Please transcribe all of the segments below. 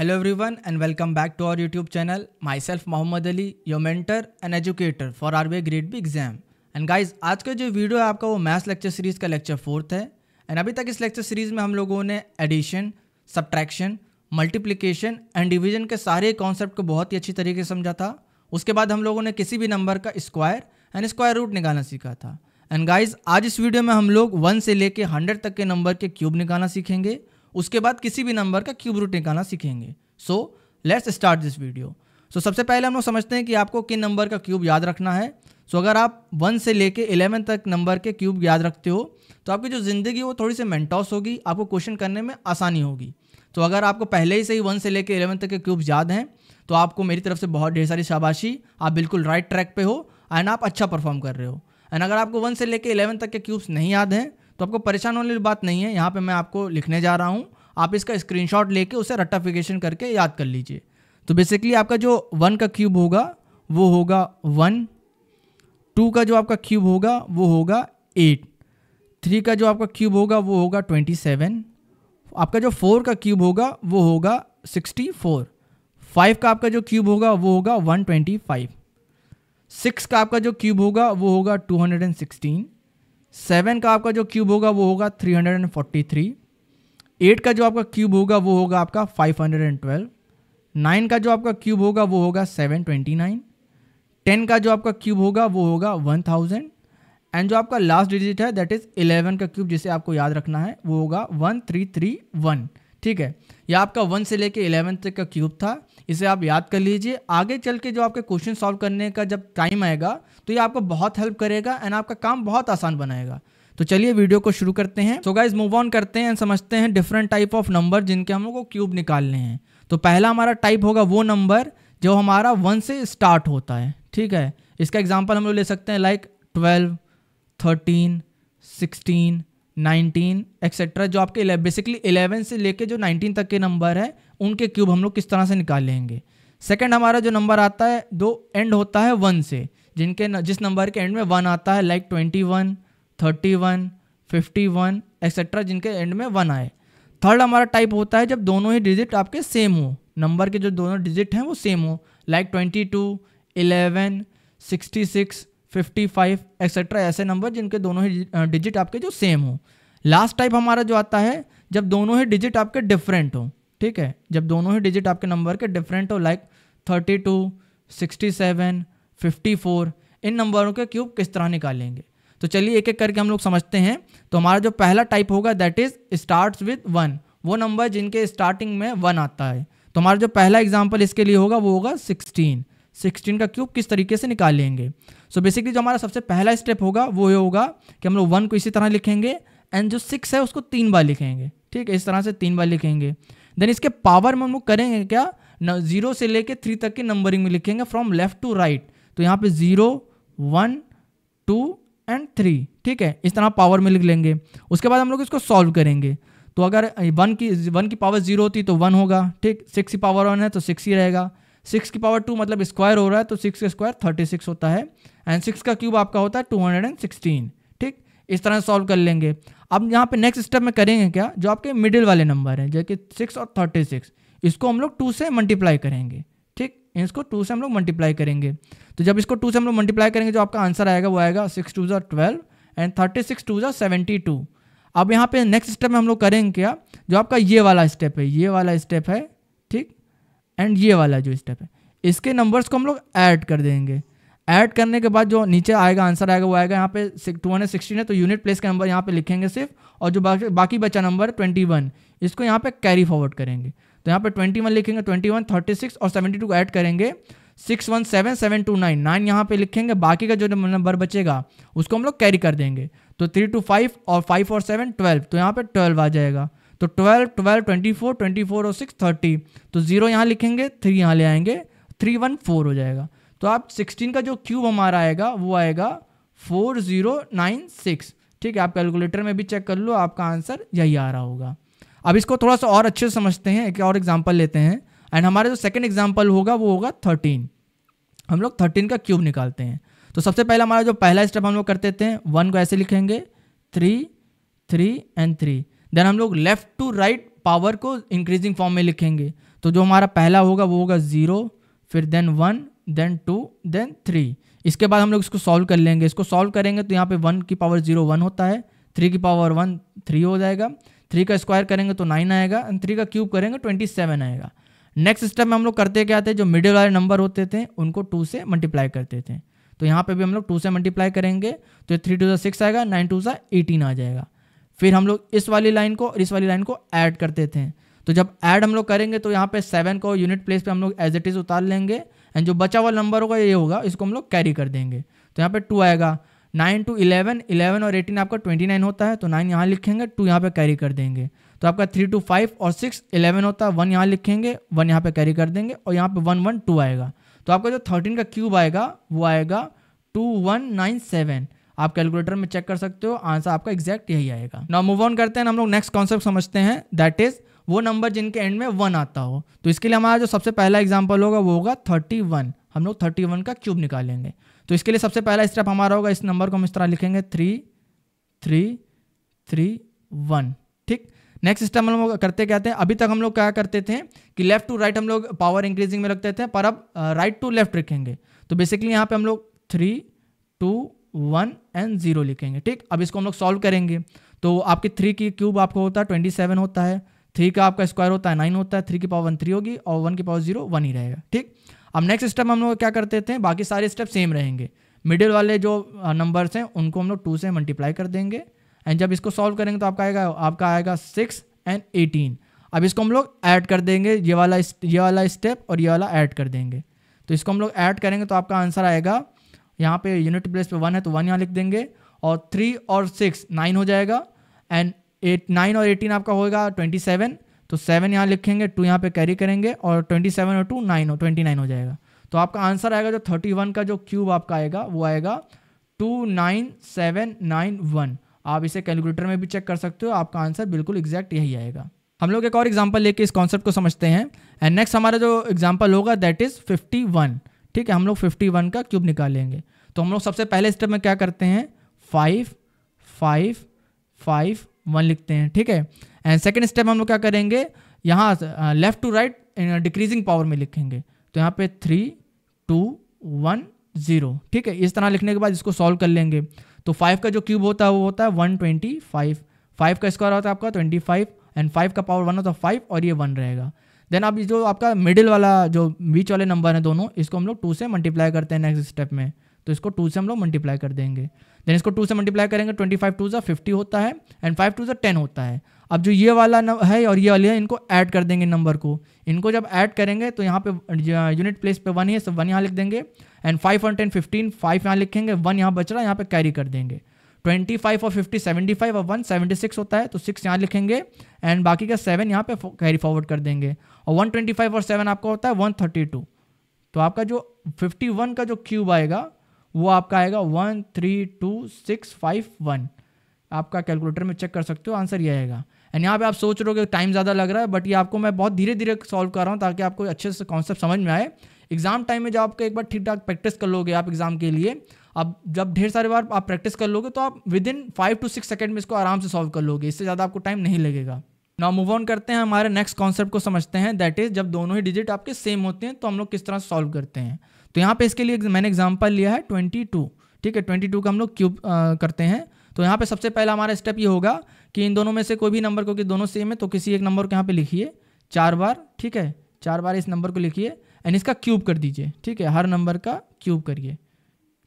Hello everyone and welcome back to our YouTube channel. Myself Mohammad Ali your mentor and educator for R B grade B exam and guys आज का जो video है आपका वो maths lecture series का lecture fourth है and अभी तक इस लेक्चर सीरीज़ में हम लोगों ने addition subtraction multiplication and division के सारे कॉन्सेप्ट को बहुत ही अच्छी तरीके से समझा था उसके बाद हम लोगों ने किसी भी नंबर का स्क्वायर एंड स्क्वायर रूट निकालना सीखा था एंड गाइज आज इस वीडियो में हम लोग वन से लेके हंड्रेड तक के नंबर के क्यूब निकालना सीखेंगे उसके बाद किसी भी नंबर का क्यूब रूट निकालना सीखेंगे so let's start this video so सबसे पहले हम लोग समझते हैं कि आपको किन नंबर का क्यूब याद रखना है सो so, अगर आप वन से लेके इलेवन तक नंबर के क्यूब याद रखते हो तो आपकी जो ज़िंदगी वो थोड़ी सी मेंटॉस होगी आपको क्वेश्चन करने में आसानी होगी तो so, अगर आपको पहले ही से ही वन से लेके इलेवन तक के क्यूब याद हैं तो आपको मेरी तरफ से बहुत ढेर सारी शाबाशी आप बिल्कुल राइट ट्रैक पे हो एंड आप अच्छा परफॉर्म कर रहे हो एंड अगर आपको वन से लेके इलेवन तक के क्यूब्स नहीं याद हैं तो आपको परेशान होने की बात नहीं है यहाँ पर मैं आपको लिखने जा रहा हूँ आप इसका स्क्रीनशॉट लेके उसे रट्टाफिकेशन करके याद कर लीजिए तो बेसिकली आपका जो वन का क्यूब होगा वो होगा वन टू का जो आपका क्यूब होगा वो होगा एट थ्री का जो आपका क्यूब होगा वो होगा ट्वेंटी सेवन आपका जो फोर का क्यूब होगा वो होगा सिक्सटी फोर फाइव का आपका जो क्यूब होगा वो होगा वन ट्वेंटी फाइव सिक्स का आपका जो क्यूब होगा वो होगा two hundred and sixteen seven का आपका जो क्यूब होगा वो होगा three hundred and forty three eight का जो आपका क्यूब होगा वो होगा आपका five hundred and twelve nine का जो आपका क्यूब होगा वो होगा सेवन ट्वेंटी नाइन टेन का जो आपका क्यूब होगा वो होगा वन थाउजेंड एंड जो आपका लास्ट डिजिट है दैट इज़ इलेवन का क्यूब जिसे आपको याद रखना है वो होगा वन थ्री थ्री वन ठीक है यह आपका वन से लेके इलेवन तक का क्यूब था इसे आप याद कर लीजिए आगे चल के जो आपके क्वेश्चन सॉल्व करने का जब टाइम आएगा तो ये आपको बहुत हेल्प करेगा एंड आपका काम बहुत आसान बनाएगा तो चलिए वीडियो को शुरू करते हैं सो गाइज मूव ऑन करते हैं समझते हैं डिफरेंट टाइप ऑफ नंबर जिनके हम लोग को क्यूब निकालने हैं तो पहला हमारा टाइप होगा वो नंबर जो हमारा वन से स्टार्ट होता है ठीक है इसका एग्जाम्पल हम लोग ले सकते हैं like twelve thirteen sixteen nineteen etcetera जो आपके बेसिकली इलेवन से लेके जो नाइनटीन तक के नंबर है उनके क्यूब हम लोग किस तरह से निकाल लेंगे सेकेंड हमारा जो नंबर आता है दो एंड होता है वन से जिनके न, जिस नंबर के एंड में वन आता है like twenty one thirty one fifty one etcetera जिनके एंड में वन आए थर्ड हमारा टाइप होता है जब दोनों ही डिजिट आपके सेम हो नंबर के जो दोनों डिजिट हैं वो सेम हो like twenty two eleven sixty six fifty five etcetera ऐसे नंबर जिनके दोनों ही डिजिट आपके जो सेम हो लास्ट टाइप हमारा जो आता है जब दोनों ही डिजिट आपके डिफरेंट हो ठीक है जब दोनों ही डिजिट आपके नंबर के डिफरेंट हो like thirty two sixty seven fifty four इन नंबरों के क्यूब किस तरह निकालेंगे तो चलिए एक एक करके हम लोग समझते हैं तो हमारा जो पहला टाइप होगा that is start with one वो नंबर जिनके स्टार्टिंग में वन आता है तो हमारा जो पहला एग्जाम्पल इसके लिए होगा वो होगा सिक्सटीन सिक्सटीन का क्यूब किस तरीके से निकालेंगे सो so बेसिकली जो हमारा सबसे पहला स्टेप होगा वो ये होगा कि हम लोग वन को इसी तरह लिखेंगे एंड जो सिक्स है उसको तीन बार लिखेंगे ठीक है इस तरह से तीन बार लिखेंगे देन इसके पावर में हम लोग करेंगे क्या जीरो से लेके थ्री तक के नंबरिंग में लिखेंगे फ्रॉम लेफ्ट टू राइट तो यहाँ पे zero one two and three ठीक है इस तरह पावर में लिख लेंगे उसके बाद हम लोग इसको सॉल्व करेंगे तो अगर वन की वन की पावर जीरो होती तो वन होगा ठीक सिक्स की पावर वन है तो सिक्स ही रहेगा सिक्स की पावर टू मतलब स्क्वायर हो रहा है तो सिक्स का स्क्वायर थर्टी सिक्स होता है एंड सिक्स का क्यूब आपका होता है टू हंड्रेड एंड सिक्सटीन ठीक इस तरह से सॉल्व कर लेंगे अब यहाँ पे नेक्स्ट स्टेप में करेंगे क्या जो आपके मिडिल वाले नंबर हैं जो कि सिक्स और थर्टी सिक्स इसको हम लोग टू से मल्टीप्लाई करेंगे ठीक इसको टू से हम लोग मल्टीप्लाई करेंगे तो जब इसको टू से हम लोग मल्टीप्लाई करेंगे जो आपका आंसर आएगा वो आएगा सिक्स टू ज़र twelve and thirty six two ज़ा सेवेंटी टू अब यहाँ पे नेक्स्ट स्टेप में हम लोग करेंगे क्या जो आपका ये वाला स्टेप है ये वाला स्टेप है ठीक एंड ये वाला जो स्टेप है इसके नंबर्स को हम लोग ऐड कर देंगे ऐड करने के बाद जो नीचे आएगा आंसर आएगा वो आएगा यहाँ पे टू हंड्रेड सिक्सटीन है तो यूनिट प्लेस का नंबर यहाँ पे लिखेंगे सिर्फ और जो बाकी बाकी बचा नंबर ट्वेंटी वन इसको यहाँ पे कैरी फॉरवर्ड करेंगे तो यहाँ पे ट्वेंटी वन लिखेंगे ट्वेंटी वन थर्टी सिक्स और सेवेंटी टू को ऐड करेंगे six one seven seven two nine nine यहाँ पे लिखेंगे बाकी का जो नंबर बचेगा उसको हम लोग कैरी कर देंगे तो थ्री टू फाइव और फाइव और सेवन ट्वेल्व तो यहाँ पे ट्वेल्व आ जाएगा तो twelve twelve twenty four twenty four और सिक्स थर्टी तो ज़ीरो यहाँ लिखेंगे थ्री यहाँ ले आएंगे थ्री वन फोर हो जाएगा तो आप सिक्सटीन का जो क्यूब हमारा आएगा वो आएगा फोर ज़ीरो नाइन सिक्स ठीक है आप कैलकुलेटर में भी चेक कर लो आपका आंसर यही आ रहा होगा अब इसको थोड़ा सा और अच्छे से समझते हैं एक और एग्जाम्पल लेते हैं एंड हमारा जो सेकेंड एग्जाम्पल होगा वो होगा थर्टीन हम लोग थर्टीन का क्यूब निकालते हैं तो सबसे पहले हमारा जो पहला स्टेप हम लोग करते थे वन को ऐसे लिखेंगे three three and three then हम लोग लेफ्ट टू राइट पावर को इंक्रीजिंग फॉर्म में लिखेंगे तो जो हमारा पहला होगा वो होगा ज़ीरो फिर then one then two then three इसके बाद हम लोग इसको सॉल्व कर लेंगे इसको सॉल्व करेंगे तो यहाँ पे वन की पावर ज़ीरो वन होता है थ्री की पावर वन थ्री हो जाएगा थ्री का स्क्वायर करेंगे तो नाइन आएगा एंड थ्री का क्यूब करेंगे ट्वेंटी तो सेवन आएगा नेक्स्ट स्टेप में हम लोग करते क्या थे जो मिडिल वाले नंबर होते थे उनको टू से मल्टीप्लाई करते थे तो यहाँ पे भी हम लोग टू से मल्टीप्लाई करेंगे तो थ्री टू सा सिक्स आएगा नाइन टू सा एटीन आ जाएगा फिर हम लोग इस वाली लाइन को और इस वाली लाइन को ऐड करते थे तो जब ऐड हम लोग करेंगे तो यहाँ पे सेवन को यूनिट प्लेस पे हम लोग एज इट इज़ उतार लेंगे एंड जो बचा हुआ नंबर होगा ये होगा इसको हम लोग कैरी कर देंगे तो यहाँ पे टू आएगा नाइन टू इलेवन इलेवन और एटीन आपका ट्वेंटी नाइन होता है तो नाइन यहाँ लिखेंगे टू यहाँ पे कैरी कर देंगे तो आपका थ्री टू फाइव और सिक्स इलेवन होता है वन यहाँ लिखेंगे वन यहाँ पे कैरी कर देंगे और यहाँ पे वन वन टू आएगा तो आपका जो थर्टीन का क्यूब आएगा वो आएगा टू वन नाइन सेवन आप कैलकुलेटर में चेक कर सकते हो आंसर आपका एग्जैक्ट यही आएगा नॉ मूव ऑन करते हैं हम लोग नेक्स्ट कॉन्सेप्ट समझते हैं दैट इज वो नंबर जिनके एंड में वन आता हो तो इसके लिए हमारा जो सबसे पहला एग्जाम्पल होगा वो होगा थर्टी वन हम लोग थर्टी वन का क्यूब निकालेंगे तो इसके लिए सबसे पहला स्टेप हमारा होगा इस नंबर को हम इस तरह लिखेंगे थ्री थ्री थ्री वन ठीक नेक्स्ट स्टेप हम लोग करते कहते हैं अभी तक हम लोग क्या करते थे कि लेफ्ट टू राइट हम लोग पावर इंक्रीजिंग में रखते थे पर अब राइट टू लेफ्ट रखेंगे तो बेसिकली यहाँ पे हम लोग three two one and zero लिखेंगे ठीक अब इसको हम लोग सॉल्व करेंगे तो आपके थ्री की क्यूब आपको होता है ट्वेंटी सेवन होता है थ्री का आपका स्क्वायर होता है नाइन होता है थ्री की पावर वन थ्री होगी और वन की पावर जीरो वन ही रहेगा ठीक अब नेक्स्ट स्टेप हम लोग क्या करते थे बाकी सारे स्टेप सेम रहेंगे मिडिल वाले जो नंबर्स हैं उनको हम लोग टू से मल्टीप्लाई कर देंगे एंड जब इसको सॉल्व करेंगे तो आपका आएगा आपका आएगा सिक्स एंड एटीन अब इसको हम लोग ऐड कर देंगे ये वाला ये वाला स्टेप और ये वाला ऐड कर देंगे तो इसको हम लोग ऐड करेंगे तो आपका आंसर आएगा यहाँ पे यूनिट प्लेस पे वन है तो वन यहाँ लिख देंगे और थ्री और सिक्स नाइन हो जाएगा एंड एट नाइन और एटीन आपका होगा ट्वेंटी सेवन तो सेवन यहाँ लिखेंगे टू यहाँ पे कैरी करेंगे और ट्वेंटी सेवन और टू नाइन हो ट्वेंटी नाइन हो जाएगा तो आपका आंसर आएगा जो थर्टी वन का जो क्यूब आपका आएगा वो आएगा two nine seven nine one आप इसे कैलकुलेटर में भी चेक कर सकते हो आपका आंसर बिल्कुल एग्जैक्ट यही आएगा हम लोग एक और एग्जाम्पल लेके इस कॉन्सेप्ट को समझते हैं एंड नेक्स्ट हमारा जो एग्जाम्पल होगा दैट इज़ फिफ्टी वन ठीक है हम लोग फिफ्टी वन का क्यूब निकालेंगे तो हम लोग सबसे पहले स्टेप में क्या करते हैं फाइव फाइव फाइव वन लिखते हैं ठीक है एंड सेकेंड स्टेप हम लोग क्या करेंगे यहाँ left to right decreasing power में लिखेंगे तो यहाँ पे थ्री टू वन ज़ीरो ठीक है इस तरह लिखने के बाद इसको सॉल्व कर लेंगे तो फाइव का जो क्यूब होता है वो होता है वन ट्वेंटी फाइव फाइव का स्क्वायर होता है आपका ट्वेंटी फाइव एंड फाइव का पावर वन होता है फाइव और ये वन रहेगा देन अब जो आपका मिडिल वाला जो बीच वाले नंबर है दोनों इसको हम लोग टू से मल्टीप्लाई करते हैं नेक्स्ट स्टेप में तो इसको टू से हम लोग मल्टीप्लाई कर देंगे देन इसको टू से मल्टीप्लाई करेंगे ट्वेंटी फाइव टू ज़ा फिफ्टी होता है एंड फाइव टू ज़ा टेन होता है अब जो ये वाला है और ये वाली है इनको ऐड कर देंगे नंबर को इनको जब ऐड करेंगे तो यहाँ पे यूनिट प्लेस पे वन है सब वन यहाँ लिख देंगे एंड फाइव और टेन फिफ्टीन फाइव यहाँ लिखेंगे वन यहाँ बच रहा है यहाँ पे कैरी कर देंगे ट्वेंटी फाइव और फिफ्टी सेवेंटी फाइव और वन सेवेंटी सिक्स होता है तो सिक्स यहाँ लिखेंगे एंड बाकी का सेवन यहाँ पे कैरी फॉरवर्ड कर देंगे और वन ट्वेंटी फाइव और सेवन आपका होता है वन थर्टी टू तो आपका जो फिफ्टी वन का जो क्यूब आएगा वो आपका आएगा one three two six five one आपका कैलकुलेटर में चेक कर सकते हो आंसर ये आएगा एंड यहाँ पे आप सोच रहे हो कि टाइम ज़्यादा लग रहा है बट ये आपको मैं बहुत धीरे धीरे सॉल्व कर रहा हूँ ताकि आपको अच्छे से कॉन्सेप्ट समझ में आए एग्जाम टाइम में जब आपको एक बार ठीक ठाक प्रैक्टिस कर लोगे आप एग्जाम के लिए अब जब ढेर सारे बार आप प्रैक्टिस कर लोगे तो आप within five two six second में इसको आराम से सॉल्व कर लोगे इससे ज़्यादा आपको टाइम नहीं लगेगा ना मूव ऑन करते हैं हमारे नेक्स्ट कॉन्सेप्ट को समझते हैं दैट इज़ जब दोनों ही डिजिट आपके सेम होते हैं तो हम लोग किस तरह सॉल्व करते हैं तो यहाँ पे इसके लिए मैंने एग्जाम्पल लिया है 22 ठीक है 22 का हम लोग क्यूब करते हैं तो यहाँ पे सबसे पहला हमारा स्टेप ये होगा कि इन दोनों में से कोई भी नंबर क्योंकि दोनों सेम है तो किसी एक नंबर को यहाँ पे लिखिए चार बार ठीक है चार बार इस नंबर को लिखिए एंड इसका क्यूब कर दीजिए ठीक है हर नंबर का क्यूब करिए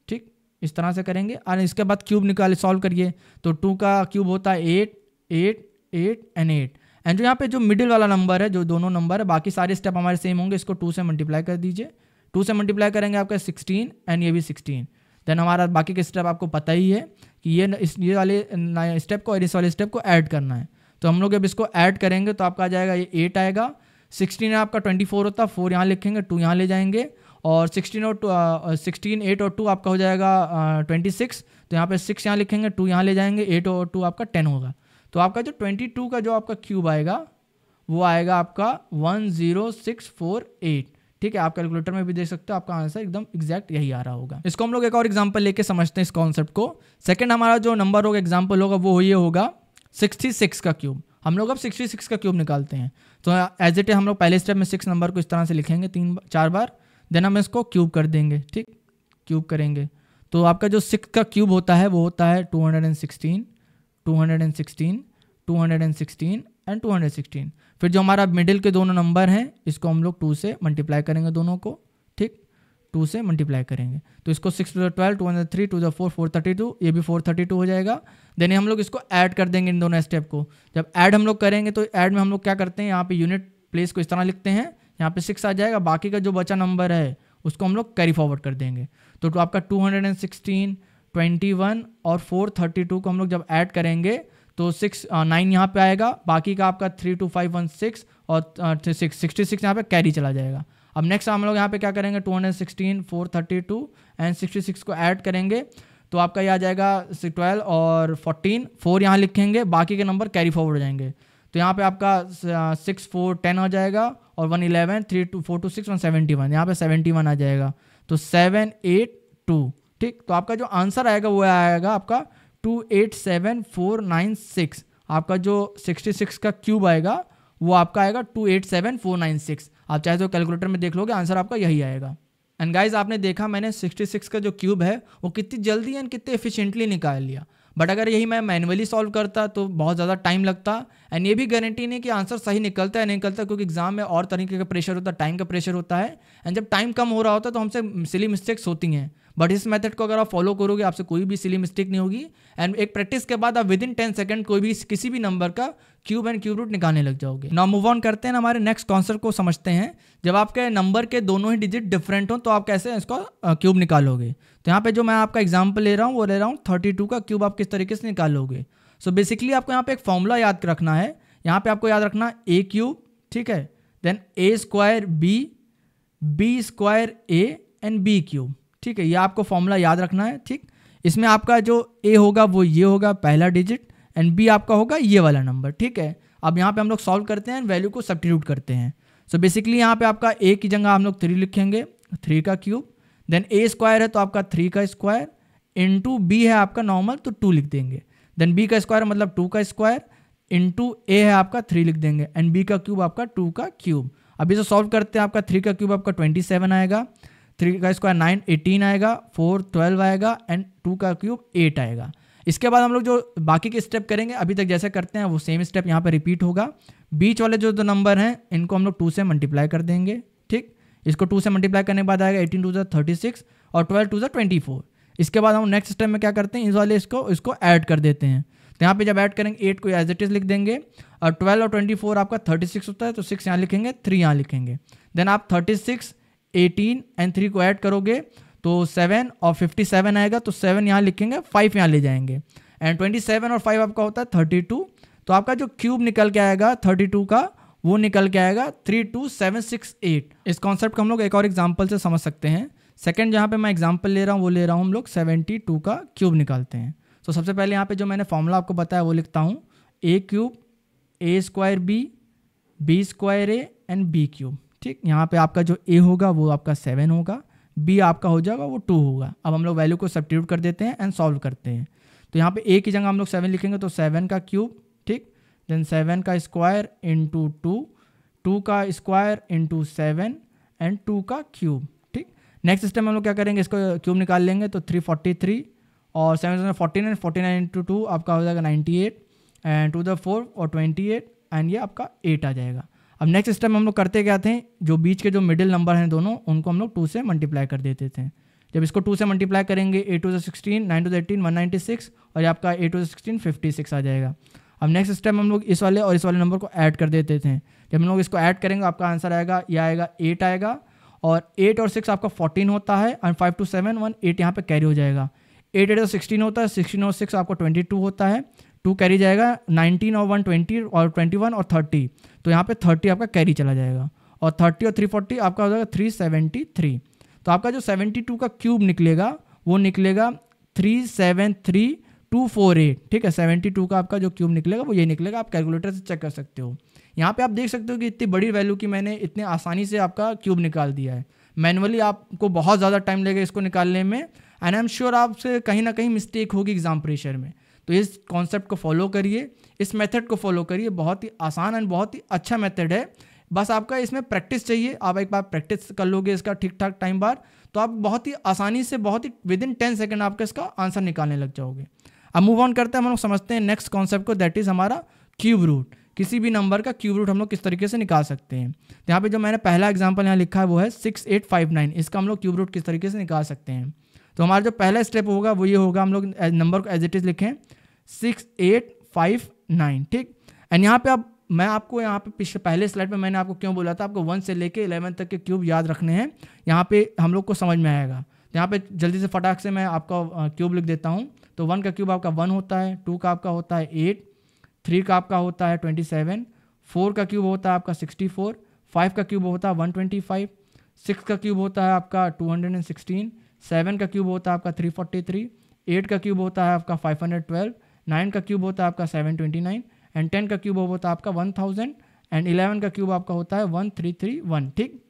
ठीक इस तरह से करेंगे और इसके बाद क्यूब निकाले सॉल्व करिए तो टू का क्यूब होता है eight eight eight and eight and जो यहाँ पे जो मिडिल वाला नंबर है जो दोनों नंबर है बाकी सारे स्टेप हमारे सेम होंगे इसको टू से मल्टीप्लाई कर दीजिए टू से मल्टीप्लाई करेंगे आपका सिक्सटीन एंड ये भी सिक्सटीन देन हमारा बाकी के स्टेप आपको पता ही है कि ये इस ये वाले स्टेप को और इस वाले स्टेप को ऐड करना है तो हम लोग जब इसको ऐड करेंगे तो आपका आ जाएगा ये एट आएगा सिक्सटीन आपका ट्वेंटी फोर होता है फोर यहाँ लिखेंगे टू यहाँ ले जाएंगे और सिक्सटीन और सिक्सटीन एट और टू आपका हो जाएगा ट्वेंटी सिक्स तो यहाँ पे सिक्स यहाँ लिखेंगे टू यहाँ ले जाएंगे एट और टू आपका टेन होगा तो आपका जो ट्वेंटी टू का जो आपका क्यूब आएगा वो आएगा आपका one zero six four eight ठीक है आप कैलकुलेटर में भी देख सकते हो आपका आंसर एकदम एग्जैक्ट यही आ रहा होगा इसको हम लोग एक और एग्जाम्पल लेके समझते हैं इस कॉन्सेप्ट को सेकेंड हमारा जो नंबर होगा एग्जाम्पल होगा वो ये होगा सिक्सटी सिक्स का क्यूब हम लोग अब सिक्सटी सिक्स का क्यूब निकालते हैं तो एज इट हम लोग पहले स्टेप में सिक्स नंबर को इस तरह से लिखेंगे तीन चार बार देन हम इसको क्यूब कर देंगे ठीक क्यूब करेंगे तो आपका जो सिक्स का क्यूब होता है वो होता है two hundred and sixteen two hundred and sixteen two hundred and sixteen and two hundred sixteen फिर जो हमारा मिडिल के दोनों नंबर हैं इसको हम लोग टू से मल्टीप्लाई करेंगे दोनों को ठीक टू से मल्टीप्लाई करेंगे तो इसको six two twelve two hundred three two जो फोर फोर थर्टी टू ये भी फोर थर्टी टू हो जाएगा देन हम लोग इसको ऐड कर देंगे इन दोनों स्टेप को जब ऐड हम लोग करेंगे तो ऐड में हम लोग क्या करते हैं यहाँ पे यूनिट प्लेस को इस तरह लिखते हैं यहाँ पे सिक्स आ जाएगा बाकी का जो बचा नंबर है उसको हम लोग कैरी फॉरवर्ड कर देंगे तो, तो आपका two hundred and sixteen twenty one और फोर थर्टी टू को हम लोग जब ऐड करेंगे तो सिक्स नाइन uh, यहाँ पे आएगा बाकी का आपका three two five one six और सिक्स सिक्सटी सिक्स यहाँ पर कैरी चला जाएगा अब नेक्स्ट हम लोग यहाँ पे क्या करेंगे two hundred sixteen four thirty two and sixty six को ऐड करेंगे तो आपका ये आ जाएगा ट्वेल्व और फोर्टीन फोर यहाँ लिखेंगे बाकी के नंबर कैरी फॉरवर्ड हो जाएंगे तो यहाँ पे आपका सिक्स फोर टेन हो जाएगा और one eleven three two four two six one seventy one यहाँ पर सेवेंटी वन आ जाएगा तो सेवन एट टू ठीक तो आपका जो आंसर आएगा वो आएगा आपका two eight seven four nine six आपका जो सिक्सटी सिक्स का क्यूब आएगा वो आपका आएगा two eight seven four nine six आप चाहे तो कैलकुलेटर में देख लोगे आंसर आपका यही आएगा एंड गाइज आपने देखा मैंने सिक्सटी सिक्स का जो क्यूब है वो कितनी जल्दी एंड कितने एफिशिएंटली निकाल लिया बट अगर यही मैं मैनुअली सॉल्व करता तो बहुत ज़्यादा टाइम लगता एंड ये भी गारंटी नहीं कि आंसर सही निकलता है नहीं निकलता क्योंकि एग्जाम में और तरीके का प्रेशर होता है टाइम का प्रेशर होता है एंड जब टाइम कम हो रहा होता है तो हमसे सिली मिस्टेक्स होती हैं बट इस मेथड को अगर आप फॉलो करोगे आपसे कोई भी सिली मिस्टेक नहीं होगी एंड एक प्रैक्टिस के बाद आप विद इन टेन सेकेंड कोई भी किसी भी नंबर का क्यूब एंड क्यूब रूट निकालने लग जाओगे नाउ मूव ऑन करते हैं हमारे नेक्स्ट कॉन्सेप्ट को समझते हैं जब आपके नंबर के दोनों ही डिजिट डिफरेंट हो तो आप कैसे इसको क्यूब निकालोगे तो यहाँ पे जो मैं आपका एग्जाम्पल ले रहा हूँ वो ले रहा हूँ थर्टी टू का क्यूब आप किस तरीके से निकालोगे सो so बेसिकली आपको यहाँ पे एक फॉर्मूला याद रखना है यहाँ पे आपको याद रखना ए क्यूब ठीक है then A square B B square A and B cube ठीक है ये आपको फॉर्मूला याद रखना है ठीक इसमें आपका जो ए होगा वो ये होगा पहला डिजिट एंड बी आपका होगा ये वाला नंबर ठीक है अब यहाँ पे हम लोग सॉल्व करते हैं वैल्यू को सब्टीट्यूट करते हैं सो बेसिकली यहाँ पे आपका ए की जगह हम लोग थ्री लिखेंगे थ्री का क्यूब देन ए स्क्वायर है तो आपका थ्री का स्क्वायर इंटू बी है आपका नॉर्मल तो टू लिख देंगे देन बी का स्क्वायर मतलब टू का स्क्वायर इंटू ए है आपका थ्री लिख देंगे एंड बी का क्यूब आपका टू का क्यूब अभी जो सॉल्व करते हैं आपका थ्री का क्यूब आपका ट्वेंटी सेवन आएगा थ्री का स्क्वायर नाइन एटीन आएगा फोर ट्वेल्व आएगा एंड टू का क्यूब एट आएगा इसके बाद हम लोग जो बाकी के स्टेप करेंगे अभी तक जैसे करते हैं वो सेम स्टेप यहाँ पर रिपीट होगा बीच वाले जो दो नंबर हैं इनको हम लोग टू से मल्टीप्लाई कर देंगे ठीक इसको टू से मल्टीप्लाई करने के बाद आएगा एटीन टू ज़ा थर्टी सिक्स और ट्वेल्व टू ज़ा ट्वेंटी फोर इसके बाद हम नेक्स्ट स्टेप में क्या करते हैं इस वाले इसको इसको ऐड कर देते हैं तो यहाँ पे जब ऐड करेंगे एट को एज इट इज़ लिख देंगे और ट्वेल्व और ट्वेंटी फोर आपका थर्टी सिक्स होता है तो सिक्स यहाँ लिखेंगे थ्री यहाँ लिखेंगे देन आप thirty six eighteen and three को ऐड करोगे तो सेवन और फिफ्टी सेवन आएगा तो सेवन यहाँ लिखेंगे फाइव यहाँ ले जाएंगे एंड ट्वेंटी सेवन और फाइव आपका होता है थर्टी टू तो आपका जो क्यूब निकल के आएगा थर्टी टू का वो निकल के आएगा three two seven six eight इस कॉन्सेप्ट को हम लोग एक और एग्जाम्पल से समझ सकते हैं सेकेंड जहाँ पे मैं एग्जाम्पल ले रहा हूँ वो ले रहा हूँ हम लोग सेवेंटी टू का क्यूब निकालते हैं तो सबसे पहले यहाँ पे जो मैंने फॉर्मूला आपको बताया वो लिखता हूँ A cube A square B B square A and B cube ठीक यहाँ पे आपका जो ए होगा वो आपका सेवन होगा बी आपका हो जाएगा वो टू होगा अब हम लोग वैल्यू को सब्टीट्यूट कर देते हैं एंड सॉल्व करते हैं तो यहाँ पे ए की जगह हम लोग सेवन लिखेंगे तो सेवन का क्यूब ठीक देन सेवन का स्क्वायर इंटू टू टू का square into seven and two का क्यूब ठीक नेक्स्ट स्टेप हम लोग क्या करेंगे इसको क्यूब निकाल लेंगे तो थ्री फोर्टी थ्री और seven thousand forty nine forty nine into two आपका हो जाएगा ninety eight and two the four और ट्वेंटी एट एंड ये आपका एट आ जाएगा अब नेक्स्ट स्टेप हम लोग करते क्या थे जो बीच के जो मिडिल नंबर हैं दोनों उनको हम लोग टू से मल्टीप्लाई कर देते थे जब इसको टू से मल्टीप्लाई करेंगे ए टू से sixteen nine two eighteen one ninety six और ये आपका ए टू से सिक्सटीन फिफ्टी सिक्स आ जाएगा अब नेक्स्ट स्टेप हम लोग इस वाले और इस वाले नंबर को ऐड कर देते थे जब हम लोग इसको ऐड करेंगे आपका आंसर आएगा ये आएगा एट आएगा और एट और सिक्स आपका फोर्टीन होता है and five two seven one eight यहाँ पर कैरी हो जाएगा एट एट सिक्सटीन होता है सिक्सटीन और सिक्स आपका ट्वेंटी टू होता है टू कैरी जाएगा नाइनटीन और वन ट्वेंटी और ट्वेंटी वन और थर्टी तो यहाँ पे थर्टी आपका कैरी चला जाएगा और थर्टी और थ्री फोर्टी आपका हो जाएगा थ्री सेवेंटी थ्री तो आपका जो सेवेंटी टू का क्यूब निकलेगा वो निकलेगा three seven three two four eight ठीक है सेवेंटी टू का आपका जो क्यूब निकलेगा वो ये निकलेगा आप कैलकुलेटर से चेक कर सकते हो यहाँ पे आप देख सकते हो कि इतनी बड़ी वैल्यू की मैंने इतने आसानी से आपका क्यूब निकाल दिया है मैनुअली आपको बहुत ज़्यादा टाइम लगेगा इसको निकालने में एंड आई एम श्योर आपसे कहीं ना कहीं मिस्टेक होगी एग्जाम प्रेशर में तो इस कॉन्सेप्ट को फॉलो करिए इस मेथड को फॉलो करिए बहुत ही आसान एंड बहुत ही अच्छा मेथड है बस आपका इसमें प्रैक्टिस चाहिए आप एक बार प्रैक्टिस कर लोगे इसका ठीक ठाक टाइम बार तो आप बहुत ही आसानी से बहुत ही विद इन टेन सेकेंड आपका इसका आंसर निकालने लग जाओगे अब मूव ऑन करते हैं हम लोग समझते हैं नेक्स्ट कॉन्सेप्ट को दैट इज़ हमारा क्यूब रूट किसी भी नंबर का क्यूब रूट हम लोग किस तरीके से निकाल सकते हैं यहाँ पे जो मैंने पहला एग्जांपल यहाँ लिखा है वो है सिक्स एट फाइव नाइन इसका हम लोग क्यूब रूट किस तरीके से निकाल सकते हैं तो हमारा जो पहला स्टेप होगा वो ये होगा हम लोग नंबर को एज इट इज़ लिखें सिक्स एट फाइव नाइन ठीक एंड यहाँ पे आप मैं आपको यहाँ पे पिछले पहले स्लाइड में मैंने आपको क्यों बोला था आपको वन से लेके इलेवन तक के क्यूब याद रखने हैं यहाँ पे हम लोग को समझ में आएगा तो यहाँ पे जल्दी से फटाक से मैं आपका क्यूब लिख देता हूँ तो वन का क्यूब आपका वन होता है टू का आपका होता है एट थ्री का आपका होता है ट्वेंटी सेवन फोर का क्यूब होता है आपका सिक्सटी फोर फाइव का क्यूब होता है वन ट्वेंटी फाइव सिक्स का क्यूब होता है आपका two hundred and sixteen seven का क्यूब होता है आपका थ्री फोर्टी थ्री एट का क्यूब होता है आपका फाइव हंड्रेड ट्वेल्व नाइन का क्यूब होता है आपका seven twenty nine and ten का क्यूब होता है आपका वन थाउजेंड एंड इलेवन का क्यूब आपका होता है वन थ्री थ्री वन ठीक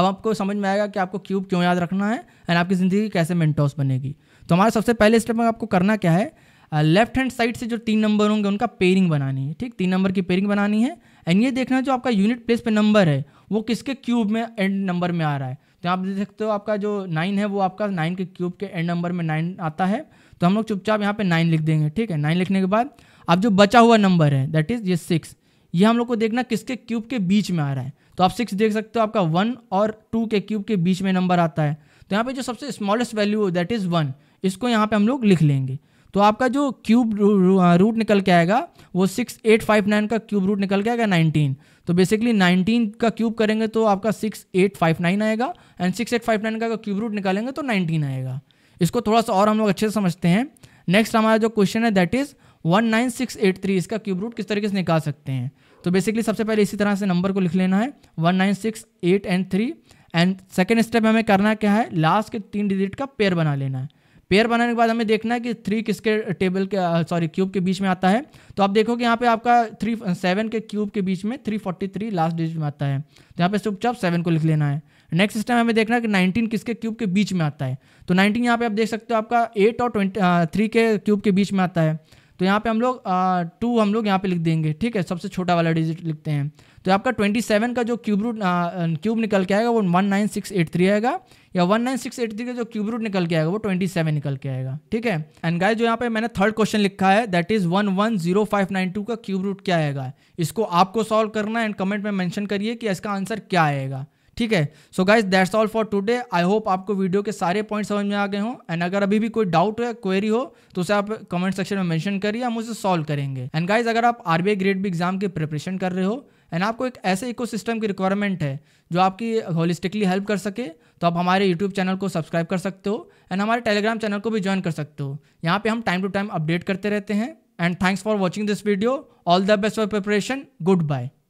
अब आपको समझ में आएगा कि आपको क्यूब क्यों याद रखना है एंड आपकी ज़िंदगी कैसे मेंटोस बनेगी तो हमारा सबसे पहले स्टेप में आपको करना क्या है लेफ्ट हैंड साइड से जो तीन नंबर होंगे उनका पेयरिंग बनानी है ठीक तीन नंबर की पेयरिंग बनानी है एंड ये देखना जो आपका यूनिट प्लेस पे नंबर है वो किसके क्यूब में एंड नंबर में आ रहा है तो आप देख सकते हो आपका जो नाइन है वो आपका नाइन के क्यूब के एंड नंबर में नाइन आता है तो हम लोग चुपचाप यहाँ पे नाइन लिख देंगे ठीक है नाइन लिखने के बाद अब जो बचा हुआ नंबर है दैट इज़ ये सिक्स ये हम लोग को देखना किसके क्यूब के बीच में आ रहा है तो आप सिक्स देख सकते हो आपका वन और टू के क्यूब के बीच में नंबर आता है तो यहाँ पे जो सबसे smallest value that is one इसको यहाँ पे हम लोग लिख लेंगे तो आपका जो क्यूब रूट निकल के आएगा वो सिक्स एट फाइव नाइन का क्यूब रूट निकल के आएगा नाइनटीन तो बेसिकली नाइनटीन का क्यूब करेंगे तो आपका सिक्स एट फाइव नाइन आएगा and six eight five nine का क्यूब रूट निकालेंगे तो नाइनटीन आएगा इसको थोड़ा सा और हम लोग अच्छे से समझते हैं नेक्स्ट हमारा जो क्वेश्चन है that is one nine six eight three इसका क्यूब रूट किस तरीके से निकाल सकते हैं तो बेसिकली सबसे पहले इसी तरह से नंबर को लिख लेना है one nine six eight and three and second step हमें करना क्या है लास्ट के तीन डिजिट का पेयर बना लेना है पेयर बनाने के बाद हमें देखना है कि थ्री किसके टेबल के सॉरी uh, क्यूब के बीच में आता है तो आप देखोगे यहाँ पे आपका थ्री सेवन uh, के क्यूब के बीच में three forty three last digit में आता है तो यहाँ पे चुपचाप सेवन को लिख लेना है नेक्स्ट सिस्टम हमें देखना है कि नाइनटीन किसके क्यूब के बीच में आता है तो नाइनटीन यहाँ पे आप देख सकते हो आपका एट और ट्वेंटी थ्री uh, के क्यूब के बीच में आता है तो यहाँ पे हम लोग टू हम लोग यहाँ पे लिख देंगे ठीक है सबसे छोटा वाला डिजिट लिखते हैं तो आपका 27 का जो क्यूब रूट क्यूब निकल के आएगा वो 19683 आएगा या 19683 का जो क्यूब रूट निकल के आएगा वो 27 निकल के आएगा ठीक है एंड गाइस जो यहाँ पे मैंने थर्ड क्वेश्चन लिखा है दैट इज 110592 का क्यूब रूट क्या आएगा इसको आपको सॉल्व करना एंड कमेंट में मैंशन करिए कि इसका आंसर क्या आएगा ठीक है so guys that's all for today I hope आपको वीडियो के सारे पॉइंट समझ में आ गए हों एंड अगर अभी भी कोई डाउट हो या क्वेरी हो तो उसे आप कमेंट सेक्शन में मैंशन करिए हम उसे सॉल्व करेंगे एंड गाइज अगर आप आरबीआई ग्रेड भी एग्जाम की प्रिपरेशन कर रहे हो एंड आपको एक ऐसे इकोसिस्टम की रिक्वायरमेंट है जो आपकी होलिस्टिकली हेल्प कर सके तो आप हमारे यूट्यूब चैनल को सब्सक्राइब कर सकते हो एंड हमारे टेलीग्राम चैनल को भी ज्वाइन कर सकते हो यहाँ पे हम टाइम टू टाइम अपडेट करते रहते हैं and thanks for watching this video all the best for preparation good bye